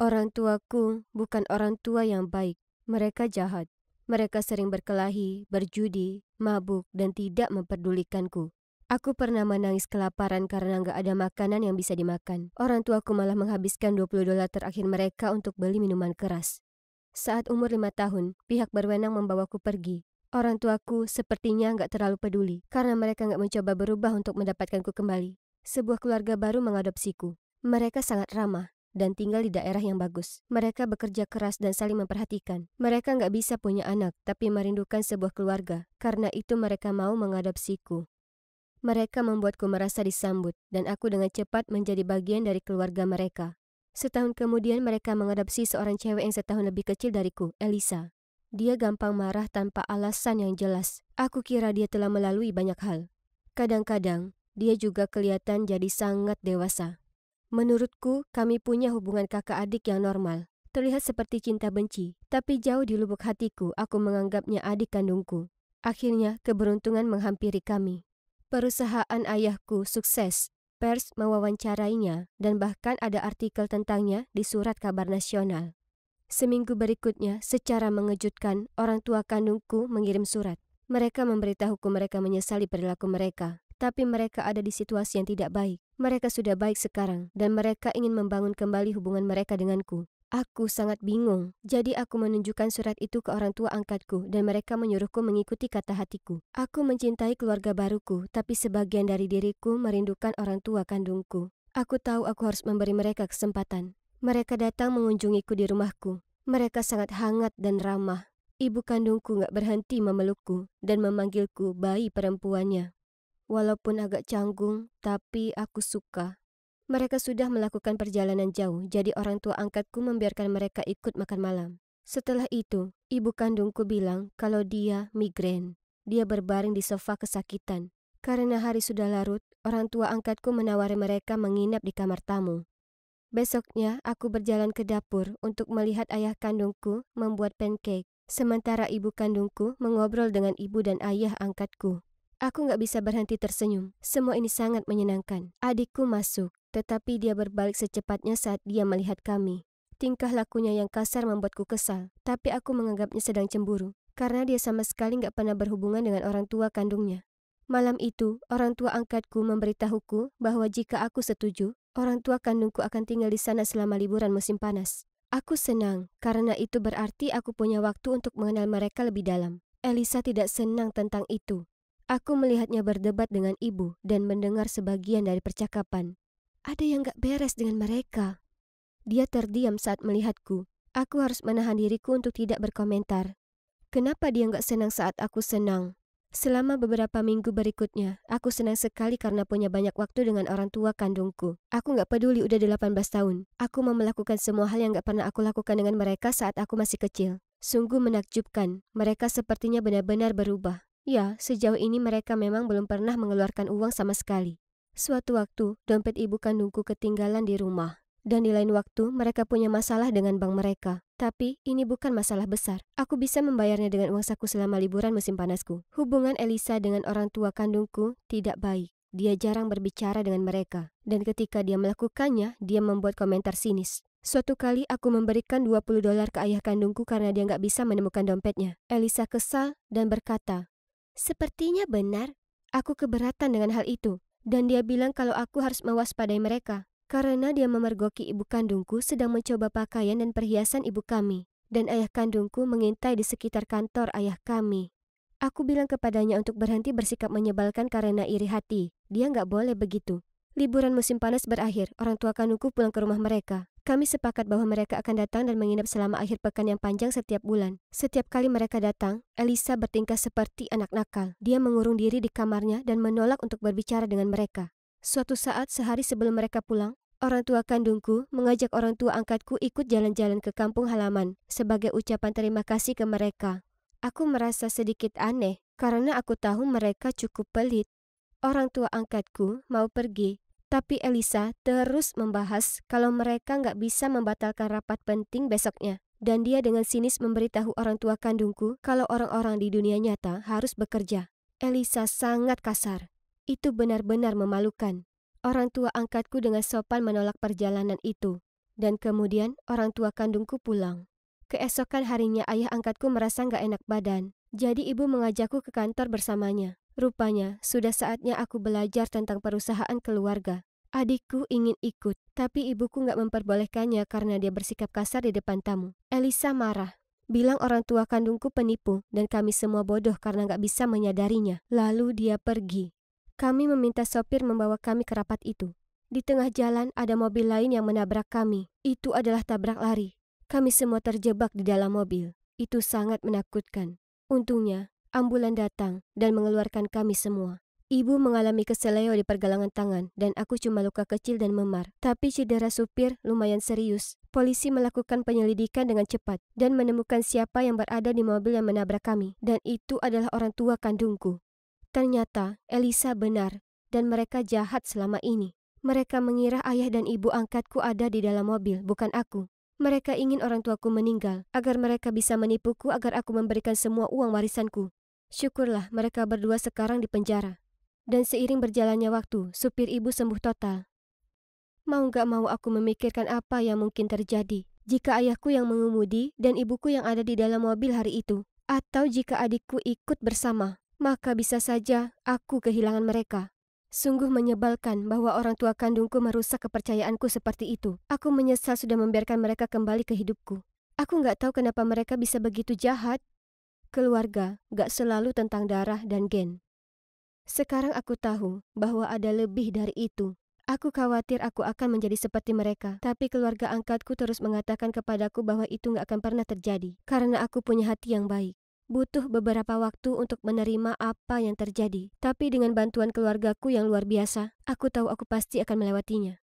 Orang tuaku bukan orang tua yang baik. Mereka jahat. Mereka sering berkelahi, berjudi, mabuk, dan tidak memperdulikanku. Aku pernah menangis kelaparan karena nggak ada makanan yang bisa dimakan. Orang tuaku malah menghabiskan 20 dolar terakhir mereka untuk beli minuman keras. Saat umur lima tahun, pihak berwenang membawaku pergi. Orang tuaku sepertinya nggak terlalu peduli karena mereka nggak mencoba berubah untuk mendapatkanku kembali. Sebuah keluarga baru mengadopsiku. Mereka sangat ramah, dan tinggal di daerah yang bagus. Mereka bekerja keras dan saling memperhatikan. Mereka nggak bisa punya anak, tapi merindukan sebuah keluarga. Karena itu mereka mau mengadopsiku. Mereka membuatku merasa disambut, dan aku dengan cepat menjadi bagian dari keluarga mereka. Setahun kemudian mereka mengadopsi seorang cewek yang setahun lebih kecil dariku, Elisa. Dia gampang marah tanpa alasan yang jelas. Aku kira dia telah melalui banyak hal. Kadang-kadang, dia juga kelihatan jadi sangat dewasa. Menurutku, kami punya hubungan kakak adik yang normal. Terlihat seperti cinta benci, tapi jauh di lubuk hatiku aku menganggapnya adik kandungku. Akhirnya, keberuntungan menghampiri kami. Perusahaan ayahku sukses, pers mewawancarainya, dan bahkan ada artikel tentangnya di surat kabar nasional. Seminggu berikutnya, secara mengejutkan, orang tua kandungku mengirim surat. Mereka memberitahuku mereka menyesali perilaku mereka, tapi mereka ada di situasi yang tidak baik. Mereka sudah baik sekarang dan mereka ingin membangun kembali hubungan mereka denganku. Aku sangat bingung, jadi aku menunjukkan surat itu ke orang tua angkatku dan mereka menyuruhku mengikuti kata hatiku. Aku mencintai keluarga baruku, tapi sebagian dari diriku merindukan orang tua kandungku. Aku tahu aku harus memberi mereka kesempatan. Mereka datang mengunjungiku di rumahku. Mereka sangat hangat dan ramah. Ibu kandungku gak berhenti memelukku dan memanggilku bayi perempuannya. Walaupun agak canggung, tapi aku suka. Mereka sudah melakukan perjalanan jauh, jadi orang tua angkatku membiarkan mereka ikut makan malam. Setelah itu, ibu kandungku bilang kalau dia migrain. Dia berbaring di sofa kesakitan. Karena hari sudah larut, orang tua angkatku menawari mereka menginap di kamar tamu. Besoknya, aku berjalan ke dapur untuk melihat ayah kandungku membuat pancake, sementara ibu kandungku mengobrol dengan ibu dan ayah angkatku. Aku nggak bisa berhenti tersenyum. Semua ini sangat menyenangkan. Adikku masuk, tetapi dia berbalik secepatnya saat dia melihat kami. Tingkah lakunya yang kasar membuatku kesal, tapi aku menganggapnya sedang cemburu. Karena dia sama sekali nggak pernah berhubungan dengan orang tua kandungnya. Malam itu, orang tua angkatku memberitahuku bahwa jika aku setuju, orang tua kandungku akan tinggal di sana selama liburan musim panas. Aku senang, karena itu berarti aku punya waktu untuk mengenal mereka lebih dalam. Elisa tidak senang tentang itu. Aku melihatnya berdebat dengan ibu dan mendengar sebagian dari percakapan. Ada yang gak beres dengan mereka. Dia terdiam saat melihatku. Aku harus menahan diriku untuk tidak berkomentar. Kenapa dia gak senang saat aku senang? Selama beberapa minggu berikutnya, aku senang sekali karena punya banyak waktu dengan orang tua kandungku. Aku gak peduli udah 18 tahun. Aku mau melakukan semua hal yang gak pernah aku lakukan dengan mereka saat aku masih kecil. Sungguh menakjubkan, mereka sepertinya benar-benar berubah. Ya, sejauh ini mereka memang belum pernah mengeluarkan uang sama sekali. Suatu waktu, dompet ibu kandungku ketinggalan di rumah. Dan di lain waktu, mereka punya masalah dengan bank mereka. Tapi, ini bukan masalah besar. Aku bisa membayarnya dengan uang saku selama liburan musim panasku. Hubungan Elisa dengan orang tua kandungku tidak baik. Dia jarang berbicara dengan mereka. Dan ketika dia melakukannya, dia membuat komentar sinis. Suatu kali aku memberikan 20 dolar ke ayah kandungku karena dia nggak bisa menemukan dompetnya. Elisa kesal dan berkata, Sepertinya benar, aku keberatan dengan hal itu, dan dia bilang kalau aku harus mewaspadai mereka karena dia memergoki ibu kandungku sedang mencoba pakaian dan perhiasan ibu kami, dan ayah kandungku mengintai di sekitar kantor ayah kami. Aku bilang kepadanya untuk berhenti bersikap menyebalkan karena iri hati. Dia nggak boleh begitu. Liburan musim panas berakhir, orang tua kandungku pulang ke rumah mereka. Kami sepakat bahwa mereka akan datang dan menginap selama akhir pekan yang panjang setiap bulan. Setiap kali mereka datang, Elisa bertingkah seperti anak nakal. Dia mengurung diri di kamarnya dan menolak untuk berbicara dengan mereka. Suatu saat sehari sebelum mereka pulang, orang tua kandungku mengajak orang tua angkatku ikut jalan-jalan ke kampung halaman sebagai ucapan terima kasih ke mereka. Aku merasa sedikit aneh karena aku tahu mereka cukup pelit. Orang tua angkatku mau pergi tapi Elisa terus membahas kalau mereka nggak bisa membatalkan rapat penting besoknya. Dan dia dengan sinis memberitahu orang tua kandungku kalau orang-orang di dunia nyata harus bekerja. Elisa sangat kasar. Itu benar-benar memalukan. Orang tua angkatku dengan sopan menolak perjalanan itu. Dan kemudian orang tua kandungku pulang. Keesokan harinya ayah angkatku merasa nggak enak badan. Jadi ibu mengajakku ke kantor bersamanya. Rupanya, sudah saatnya aku belajar tentang perusahaan keluarga. Adikku ingin ikut, tapi ibuku nggak memperbolehkannya karena dia bersikap kasar di depan tamu. Elisa marah. Bilang orang tua kandungku penipu dan kami semua bodoh karena nggak bisa menyadarinya. Lalu dia pergi. Kami meminta sopir membawa kami ke rapat itu. Di tengah jalan ada mobil lain yang menabrak kami. Itu adalah tabrak lari. Kami semua terjebak di dalam mobil. Itu sangat menakutkan. Untungnya, Ambulan datang dan mengeluarkan kami semua. Ibu mengalami keseleo di pergelangan tangan dan aku cuma luka kecil dan memar. Tapi cedera supir lumayan serius. Polisi melakukan penyelidikan dengan cepat dan menemukan siapa yang berada di mobil yang menabrak kami. Dan itu adalah orang tua kandungku. Ternyata Elisa benar dan mereka jahat selama ini. Mereka mengira ayah dan ibu angkatku ada di dalam mobil, bukan aku. Mereka ingin orang tuaku meninggal agar mereka bisa menipuku agar aku memberikan semua uang warisanku. Syukurlah mereka berdua sekarang di penjara. Dan seiring berjalannya waktu, supir ibu sembuh total. Mau gak mau aku memikirkan apa yang mungkin terjadi jika ayahku yang mengemudi dan ibuku yang ada di dalam mobil hari itu. Atau jika adikku ikut bersama, maka bisa saja aku kehilangan mereka. Sungguh menyebalkan bahwa orang tua kandungku merusak kepercayaanku seperti itu. Aku menyesal sudah membiarkan mereka kembali ke hidupku. Aku gak tahu kenapa mereka bisa begitu jahat keluarga gak selalu tentang darah dan gen. Sekarang aku tahu bahwa ada lebih dari itu. Aku khawatir aku akan menjadi seperti mereka, tapi keluarga angkatku terus mengatakan kepadaku bahwa itu gak akan pernah terjadi, karena aku punya hati yang baik. Butuh beberapa waktu untuk menerima apa yang terjadi, tapi dengan bantuan keluargaku yang luar biasa, aku tahu aku pasti akan melewatinya.